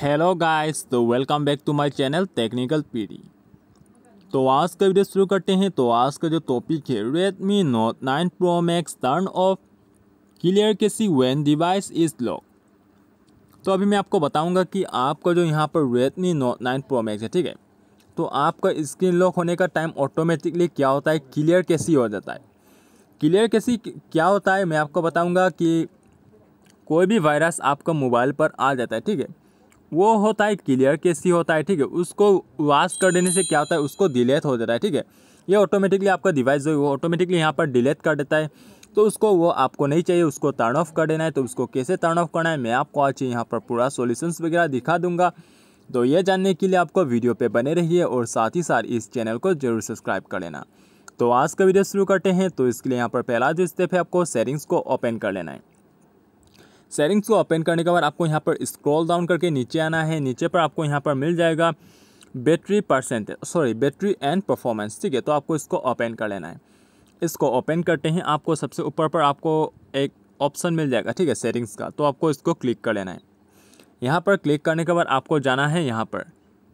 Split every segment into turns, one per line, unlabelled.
hello guys तो welcome back to my channel technical PD तो आज का वीडियो शुरू करते हैं तो आज का जो टॉपिक है Redmi note nine pro max turn off clear K C when device is lock तो अभी मैं आपको बताऊंगा कि आपका जो यहाँ पर Redmi note nine pro max है ठीक है तो आपका स्क्रीन लॉक होने का टाइम ऑटोमेटिकली क्या होता है क्लियर कैसी हो जाता है क्लियर कैसी क्या होता है मैं आपको बताऊँगा कि कोई भी वायरस आपका मोबाइल पर आ जाता है ठीक है वो होता है क्लियर के सी होता है ठीक है उसको वाश कर देने से क्या होता है उसको डिलेट हो जाता है ठीक है ये ऑटोमेटिकली आपका डिवाइस जो है वो ऑटोमेटिकली यहाँ पर डिलेट कर देता है तो उसको वो आपको नहीं चाहिए उसको टर्न ऑफ कर देना है तो उसको कैसे टर्न ऑफ करना है मैं आपको आज यहाँ पर पूरा सोल्यूशंस वगैरह दिखा दूंगा तो ये जानने के लिए आपको वीडियो पर बने रहिए और साथ ही साथ इस चैनल को जरूर सब्सक्राइब कर लेना तो आज का वीडियो शुरू करते हैं तो इसके लिए यहाँ पर पहला जो स्टेप है आपको सेटिंग्स को ओपन कर लेना है सेटिंग्स को ओपन करने के बाद आपको यहाँ पर स्क्रॉल डाउन करके नीचे आना है नीचे पर आपको यहाँ पर मिल जाएगा battery percentage sorry battery and performance ठीक है तो आपको इसको ओपन कर लेना है इसको ओपन करते हैं आपको सबसे ऊपर पर आपको एक ऑप्शन मिल जाएगा ठीक है सेटिंग्स का तो आपको इसको क्लिक कर लेना है यहाँ पर क्लिक करने के बाद आपको जाना है यहाँ पर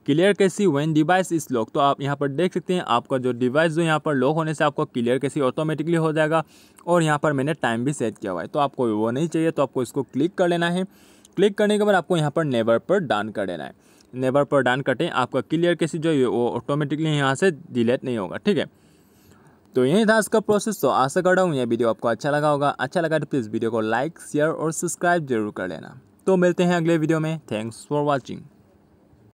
क्लियर कैसी वेन डिवाइस इस लॉक तो आप यहाँ पर देख सकते हैं आपका जो डिवाइस जो यहाँ पर लॉक होने से आपको क्लियर कैसी ऑटोमेटिकली हो जाएगा और यहाँ पर मैंने टाइम भी सेट किया हुआ है तो आपको वो नहीं चाहिए तो आपको इसको क्लिक कर लेना है क्लिक करने के बाद आपको यहाँ पर नेबर पर डान कर लेना है नेबर पर डान कटें आपका क्लियर कैसी जो है वो ऑटोमेटिकली यहाँ से डिलेट नहीं होगा ठीक है तो यही था इसका प्रोसेस तो आशा कर रहा हूँ यह वीडियो आपको अच्छा लगा होगा अच्छा लगा तो प्लीज़ वीडियो को लाइक शेयर और सब्सक्राइब जरूर कर लेना तो मिलते हैं अगले वीडियो में थैंक्स फॉर वॉचिंग